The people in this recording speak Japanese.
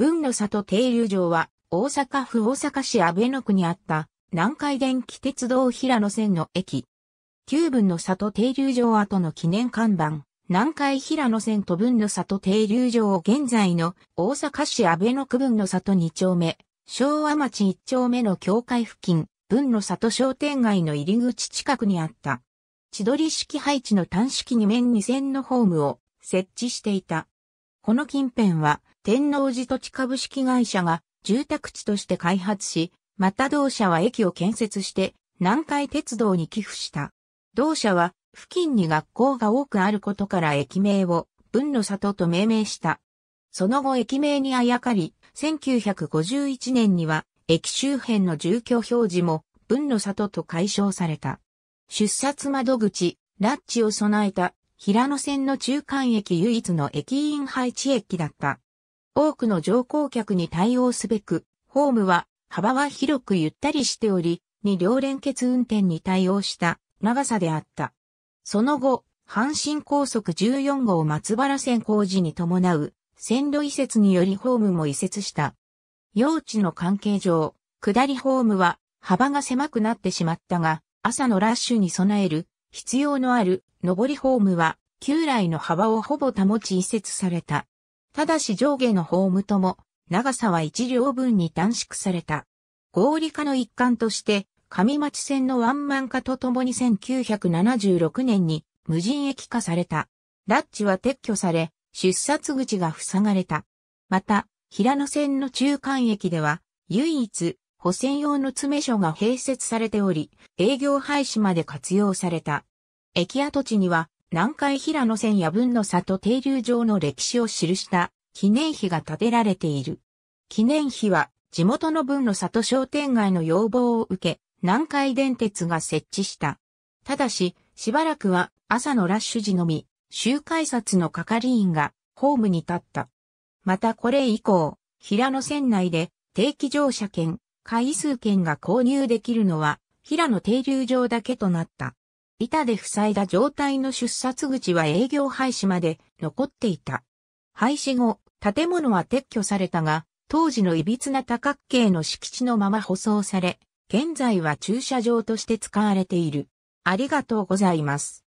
文の里停留場は、大阪府大阪市安倍野区にあった、南海電気鉄道平野線の駅。旧文の里停留場跡の記念看板、南海平野線と文の里停留場を現在の大阪市安倍野区文の里2丁目、昭和町1丁目の境界付近、文の里商店街の入り口近くにあった。千鳥式配置の単式2面2線のホームを設置していた。この近辺は天王寺土地株式会社が住宅地として開発し、また同社は駅を建設して南海鉄道に寄付した。同社は付近に学校が多くあることから駅名を文の里と命名した。その後駅名にあやかり、1951年には駅周辺の住居表示も文の里と解消された。出札窓口、ラッチを備えた平野線の中間駅唯一の駅員配置駅だった。多くの乗降客に対応すべく、ホームは幅は広くゆったりしており、二両連結運転に対応した長さであった。その後、阪神高速14号松原線工事に伴う線路移設によりホームも移設した。用地の関係上、下りホームは幅が狭くなってしまったが、朝のラッシュに備える必要のある上りホームは旧来の幅をほぼ保ち移設された。ただし上下のホームとも、長さは1両分に短縮された。合理化の一環として、上町線のワンマン化とともに1976年に無人駅化された。ラッチは撤去され、出札口が塞がれた。また、平野線の中間駅では、唯一、補線用の詰め所が併設されており、営業廃止まで活用された。駅跡地には、南海平野線や分の里停留場の歴史を記した記念碑が建てられている。記念碑は地元の分の里商店街の要望を受け、南海電鉄が設置した。ただし、しばらくは朝のラッシュ時のみ、周回札の係員がホームに立った。またこれ以降、平野線内で定期乗車券、回数券が購入できるのは、平野停留場だけとなった。板で塞いだ状態の出札口は営業廃止まで残っていた。廃止後、建物は撤去されたが、当時の歪な多角形の敷地のまま舗装され、現在は駐車場として使われている。ありがとうございます。